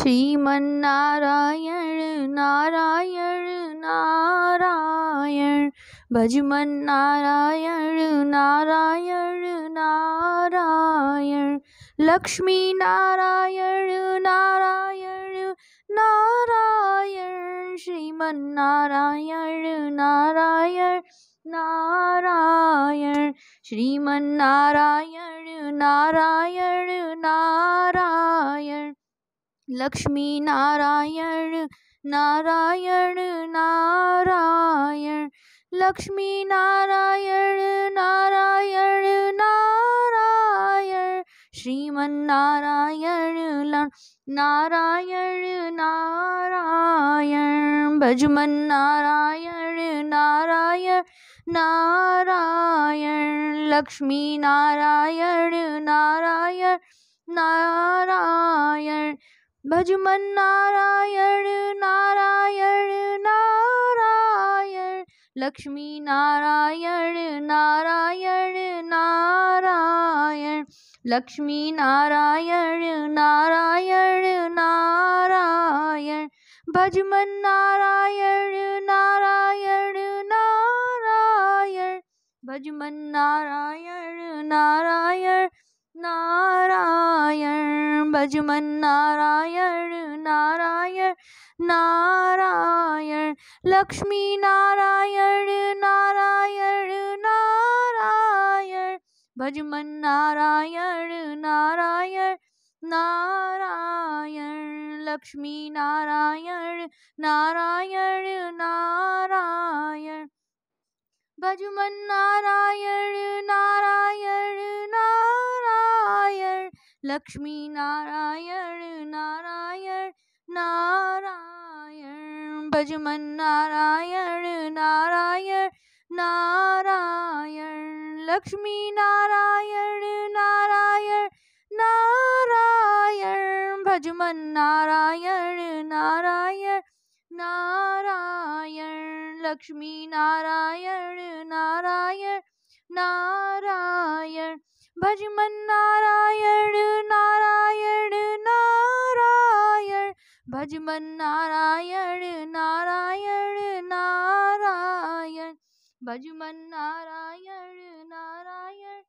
श्रीमन्नारायण नारायण नारायण भजमन नारायण नारायण नारायण लक्ष्मी नारायण नारायण नारायण श्रीमन नारायण नारायण नारायण श्रीमन नारायण नारायण लक्ष्मी नारायण नारायण नारायण लक्ष्मी नारायण नारायण नारायण श्रीमन्नारायण नारायण नारायण भजमन नारायण नारायण नारायण लक्ष्मी नारायण नारायण नारायण भज नारायण नारायण नारायण लक्ष्मी नारायण नारायण नारायण लक्ष्मी नारायण नारायण नारायण भज नारायण नारायण नारायण भज मन नारायण नारायण नारायण भजमन नारायण नारायण नारायण लक्ष्मी नारायण नारायण नारायण भजमन नारायण नारायण नारायण लक्ष्मी नारायण नारायण नारायण भजमन नारायण नारायण लक्ष्मी नारायण नारायण नारायण भजमन नारायण नारायण नारायण लक्ष्मी नारायण नारायण नारायण भजमन नारायण नारायण नारायण लक्ष्मी नारायण नारायण नारायण भजमन नारायण भजमन नारायण नारायण नारायण भजमन नारायण नारायण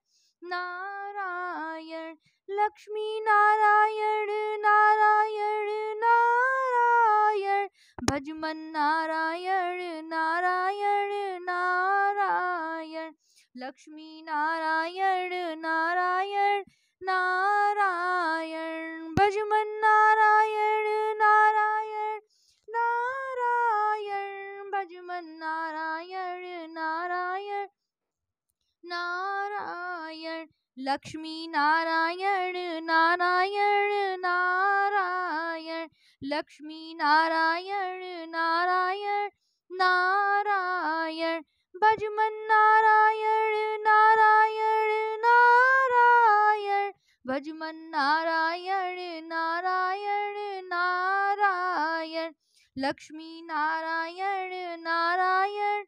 नारायण लक्ष्मी नारायण नारायण नारायण भजमन नारायण नारायण नारायण लक्ष्मी नारायण नारायण नारायण लक्ष्मी नारायण नारायण नारायण लक्ष्मी नारायण नारायण नारायण भजमन नारायण नारायण नारायण भजमन नारायण नारायण नारायण लक्ष्मी नारायण नारायण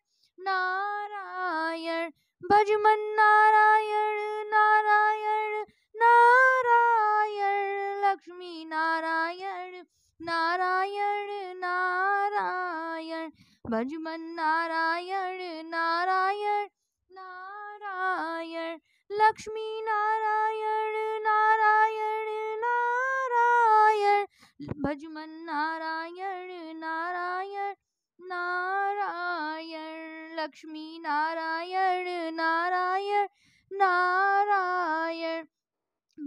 नारायण भजमन नारायण भज मन नारायण नारायण नारायण लक्ष्मी नारायण नारायण नारायण भज मन नारायण नारायण नारायण लक्ष्मी नारायण नारायण नारायण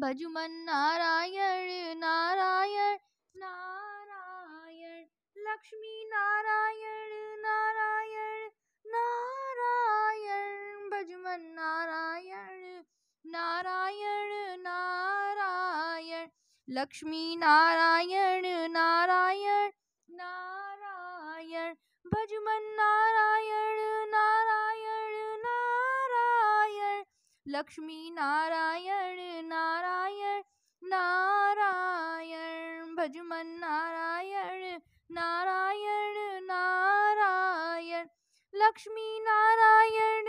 भज मन नारायण नारायण नारायण लक्ष्मी नारायण लक्ष्मी नारायण नारायण नारायण भजमन नारायण नारायण नारायण लक्ष्मी नारायण नारायण नारायण भजमन नारायण नारायण नारायण लक्ष्मी नारायण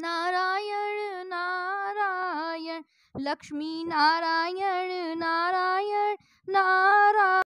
नारायण नारायण लक्ष्मी नारायण नारायण नारायण